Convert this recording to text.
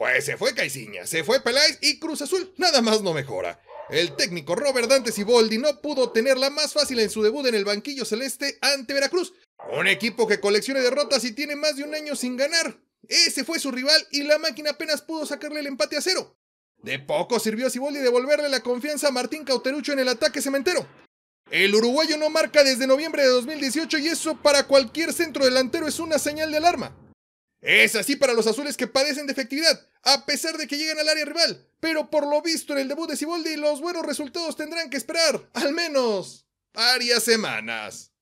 Pues se fue Caiciña, se fue Peláez y Cruz Azul nada más no mejora. El técnico Robert Dante Siboldi no pudo tenerla más fácil en su debut en el banquillo celeste ante Veracruz, un equipo que colecciona derrotas y tiene más de un año sin ganar. Ese fue su rival y la máquina apenas pudo sacarle el empate a cero. De poco sirvió a Siboldi devolverle la confianza a Martín Cauterucho en el ataque cementero. El uruguayo no marca desde noviembre de 2018 y eso para cualquier centro delantero es una señal de alarma. Es así para los azules que padecen de efectividad, a pesar de que llegan al área rival, pero por lo visto en el debut de Siboldi los buenos resultados tendrán que esperar, al menos, varias semanas.